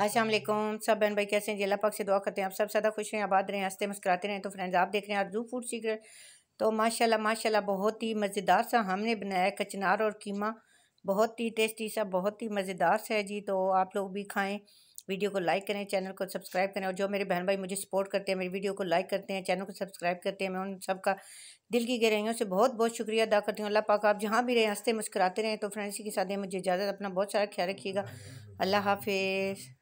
असलम सब बहन भाई कैसे हैं जिला पाक से दुआ करते हैं आप सब सदा खुश हैं आबाद रहें हंसते मुस्कुराते रहें तो फ्रेंड्स आप देख रहे हैं आरजू फूड सीक्रेट तो माशाल्लाह माशाल्लाह बहुत ही मज़ेदार सा हमने बनाया कचनार और कीमा बहुत ही टेस्टी सा बहुत ही मज़ेदार सा है जी तो आप लोग भी खाएँ वीडियो को लाइक करें चैनल को सब्सक्राइब करें और जो मेरे बहन भाई मुझे सपोर्ट करते हैं मेरी वीडियो को लाइक करते हैं चैनल को सब्सक्राइब करते हैं मैं उन सबका दिल की गहराइयों से बहुत बहुत शुक्रिया अदा करती हूँ अल्लाह पाक आप जहाँ भी रहें हंसते मुस्कुराते रहें तो फ्रेंड्स के साथ मुझे इजाज़त अपना बहुत सारा ख्याल रखिएगा अल्लाह हाफिज़